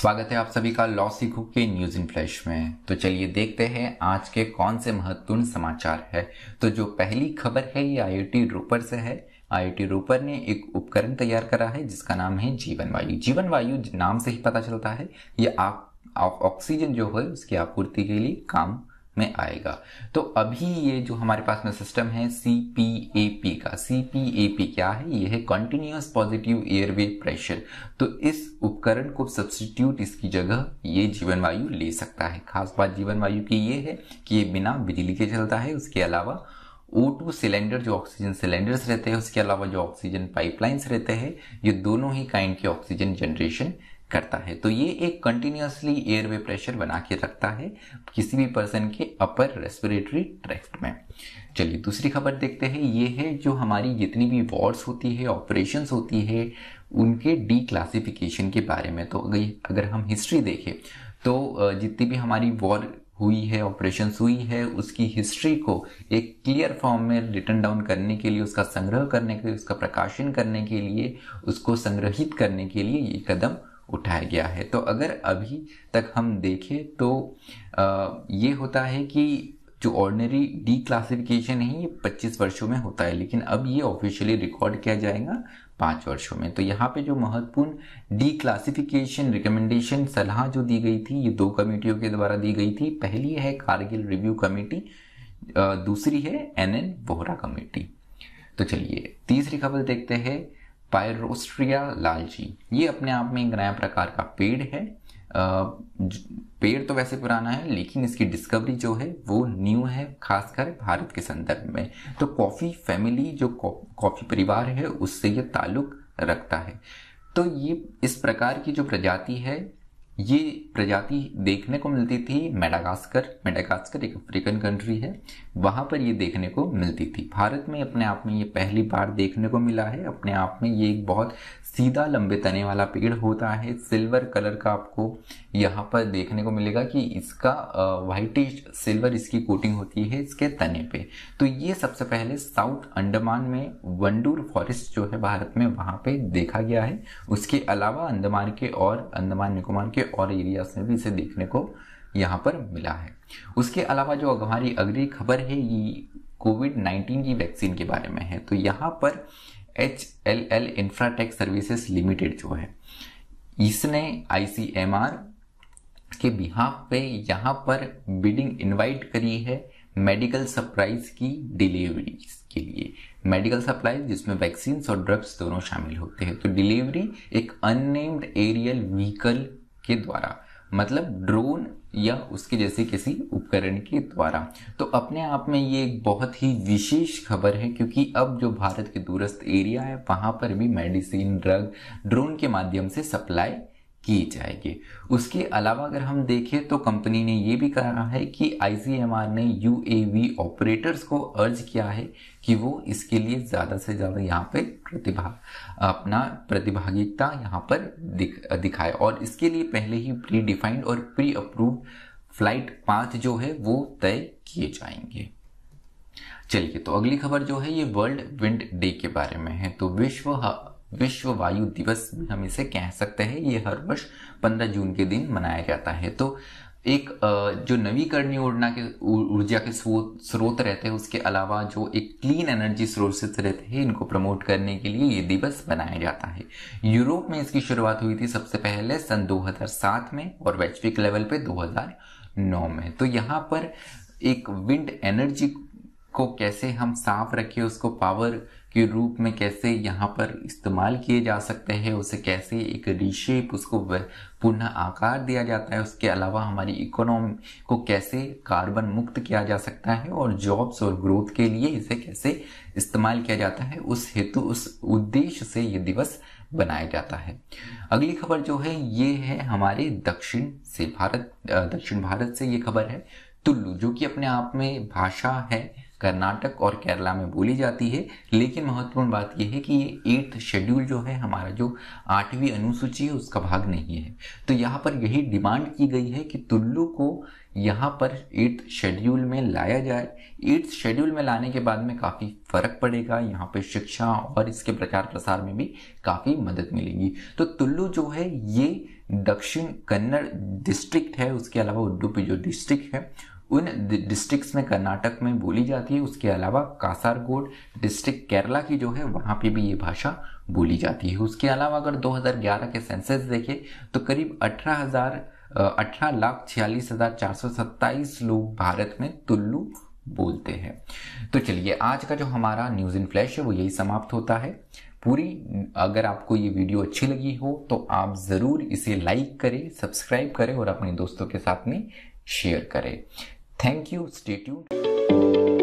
स्वागत है आप सभी का लॉ सीखो के न्यूज इन फ्लैश में तो चलिए देखते हैं आज के कौन से महत्वपूर्ण समाचार है तो जो पहली खबर है ये आईआईटी रूपर से है आईआईटी रूपर ने एक उपकरण तैयार करा है जिसका नाम है जीवन वायु जीवन वायु नाम से ही पता चलता है ये आप ऑक्सीजन जो है उसकी आपूर्ति के लिए काम में आएगा तो अभी ये जो हमारे पास में सिस्टम है सी पी ए पी का सी पी ए पी क्या है ये है कंटिन्यूस पॉजिटिव एयरवे प्रेशर तो इस उपकरण को सब्सटीट्यूट इसकी जगह ये जीवन वायु ले सकता है खास बात जीवन वायु की ये है कि ये बिना बिजली के चलता है उसके अलावा O2 सिलेंडर जो ऑक्सीजन सिलेंडर्स रहते हैं उसके अलावा जो ऑक्सीजन पाइपलाइंस रहते हैं ये दोनों ही काइंड के ऑक्सीजन जनरेशन करता है तो ये एक कंटिन्यूसली एयरवे प्रेशर बना के रखता है किसी भी पर्सन के अपर रेस्पिरेटरी ट्रैक्ट में चलिए दूसरी खबर देखते हैं ये है जो हमारी जितनी भी वॉर्ड्स होती है ऑपरेशन होती है उनके डी क्लासिफिकेशन के बारे में तो अगर हम हिस्ट्री देखें तो जितनी भी हमारी वॉर हुई है ऑपरेशन हुई है उसकी हिस्ट्री को एक क्लियर फॉर्म में रिटर्न डाउन करने के लिए उसका संग्रह करने के लिए उसका प्रकाशन करने के लिए उसको संग्रहित करने के लिए ये कदम उठाया गया है तो अगर अभी तक हम देखें तो ये होता है कि जो ऑर्डनरी डी क्लासिफिकेशन है ये 25 वर्षों में होता है लेकिन अब ये ऑफिशियली रिकॉर्ड किया जाएगा पाँच वर्षों में तो यहाँ पे जो महत्वपूर्ण डी क्लासिफिकेशन रिकमेंडेशन सलाह जो दी गई थी ये दो कमेटियों के द्वारा दी गई थी पहली है कारगिल रिव्यू कमेटी दूसरी है एन एन बोहरा कमेटी तो चलिए तीसरी खबर देखते हैं पायरोस्ट्रिया लालची ये अपने आप में एक नया प्रकार का पेड़ है पेड़ तो वैसे पुराना है लेकिन इसकी डिस्कवरी जो है वो न्यू है खासकर भारत के संदर्भ में तो कॉफ़ी फैमिली जो कॉफ़ी परिवार है उससे ये ताल्लुक रखता है तो ये इस प्रकार की जो प्रजाति है ये प्रजाति देखने को मिलती थी मेडागास्कर मेडागास्कर एक अफ्रीकन कंट्री है वहाँ पर ये देखने को मिलती थी भारत में अपने आप में ये पहली बार देखने को मिला है अपने आप में ये एक बहुत सीधा लंबे तने वाला पेड़ होता है सिल्वर कलर का आपको यहाँ पर देखने को मिलेगा कि इसका वाइटिश सिल्वर इसकी कोटिंग होती है इसके तने पे तो ये सबसे पहले साउथ अंडमान में वंडूर फॉरेस्ट जो है भारत में वहाँ पे देखा गया है उसके अलावा अंडमान के और अंडमान निकोबार के और एरियाज में भी इसे देखने को यहाँ पर मिला है उसके अलावा जो हमारी अगली खबर है ये कोविड 19 की वैक्सीन के बारे में है तो यहाँ पर H L L Infratech Services Limited जो है इसने आई के बिहाफ पे यहाँ पर बिडिंग इनवाइट करी है मेडिकल सप्लाईज की डिलीवरी के लिए मेडिकल सप्लाईज जिसमें वैक्सीन और ड्रग्स दोनों शामिल होते हैं तो डिलीवरी एक अननेम्ड एरियल व्हीकल के द्वारा मतलब ड्रोन या उसके जैसे किसी उपकरण के द्वारा तो अपने आप में ये एक बहुत ही विशेष खबर है क्योंकि अब जो भारत के दूरस्थ एरिया है वहाँ पर भी मेडिसिन ड्रग ड्रोन के माध्यम से सप्लाई की जाएगी उसके अलावा अगर हम देखें तो कंपनी ने यह भी कहा है कि आई ने यू ऑपरेटर्स को अर्ज किया है कि वो इसके लिए ज़्यादा से ज़्यादा यहाँ पे प्रतिभा अपना प्रतिभागिता यहाँ पर दिख, दिखाए और इसके लिए पहले ही प्री डिफाइंड और प्री अप्रूव फ्लाइट पाथ जो है वो तय किए जाएंगे चलिए तो अगली खबर जो है ये वर्ल्ड विंड डे के बारे में है तो विश्व विश्व वायु दिवस हम इसे कह सकते हैं ये हर वर्ष 15 जून के दिन मनाया जाता है तो एक जो नवीकरणीय ऊर्जा के ऊर्जा के स्रोत रहते हैं उसके अलावा जो एक क्लीन एनर्जी सोर्सेस रहते हैं इनको प्रमोट करने के लिए ये दिवस मनाया जाता है यूरोप में इसकी शुरुआत हुई थी सबसे पहले सन 2007 में और वैश्विक लेवल पे 2009 में तो यहाँ पर एक विंड एनर्जी को कैसे हम साफ रखें उसको पावर के रूप में कैसे यहाँ पर इस्तेमाल किए जा सकते हैं उसे कैसे एक रिशेप उसको पुनः आकार दिया जाता है उसके अलावा हमारी इकोनॉमी को कैसे कार्बन मुक्त किया जा सकता है और जॉब्स और ग्रोथ के लिए इसे कैसे इस्तेमाल किया जाता है उस हेतु उस उद्देश्य से ये दिवस बनाया जाता है अगली खबर जो है ये है हमारे दक्षिण से भारत दक्षिण भारत से ये खबर है तुल्लू जो कि अपने आप में भाषा है कर्नाटक और केरला में बोली जाती है लेकिन महत्वपूर्ण बात यह है कि ये एट्थ शेड्यूल जो है हमारा जो आठवीं अनुसूची है उसका भाग नहीं है तो यहाँ पर यही डिमांड की गई है कि तुल्लू को यहाँ पर एट्थ शेड्यूल में लाया जाए एट्थ शेड्यूल में लाने के बाद में काफ़ी फर्क पड़ेगा यहाँ पर शिक्षा और इसके प्रचार प्रसार में भी काफ़ी मदद मिलेगी तो तुल्लू जो है ये दक्षिण कन्नड़ डिस्ट्रिक्ट है उसके अलावा उडुपी जो डिस्ट्रिक्ट है उन डिस्ट्रिक्ट्स में कर्नाटक में बोली जाती है उसके अलावा कासारगोड डिस्ट्रिक्ट केरला की जो है वहाँ पे भी ये भाषा बोली जाती है उसके अलावा अगर 2011 के सेंसस देखें तो करीब अठारह हजार अठारह लाख छियालीस हजार चार सौ सत्ताईस लोग भारत में तुल्लू बोलते हैं तो चलिए आज का जो हमारा न्यूज इन फ्लैश है वो यही समाप्त होता है पूरी अगर आपको ये वीडियो अच्छी लगी हो तो आप ज़रूर इसे लाइक करें सब्सक्राइब करें और अपने दोस्तों के साथ में शेयर करें Thank you. Stay tuned.